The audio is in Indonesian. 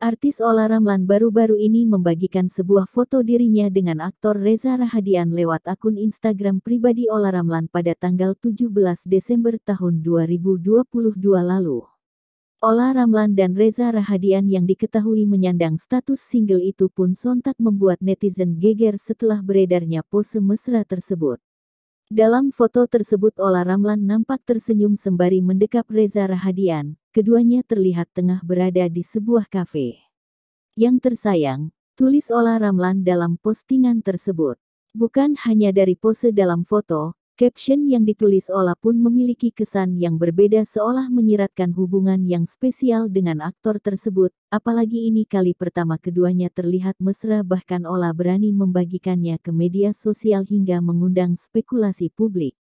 Artis Ola Ramlan baru-baru ini membagikan sebuah foto dirinya dengan aktor Reza Rahadian lewat akun Instagram pribadi Ola Ramlan pada tanggal 17 Desember tahun 2022 lalu. Ola Ramlan dan Reza Rahadian yang diketahui menyandang status single itu pun sontak membuat netizen geger setelah beredarnya pose mesra tersebut. Dalam foto tersebut Ola Ramlan nampak tersenyum sembari mendekap Reza Rahadian, keduanya terlihat tengah berada di sebuah kafe. Yang tersayang, tulis Ola Ramlan dalam postingan tersebut. Bukan hanya dari pose dalam foto, caption yang ditulis Ola pun memiliki kesan yang berbeda seolah menyiratkan hubungan yang spesial dengan aktor tersebut, apalagi ini kali pertama keduanya terlihat mesra bahkan Ola berani membagikannya ke media sosial hingga mengundang spekulasi publik.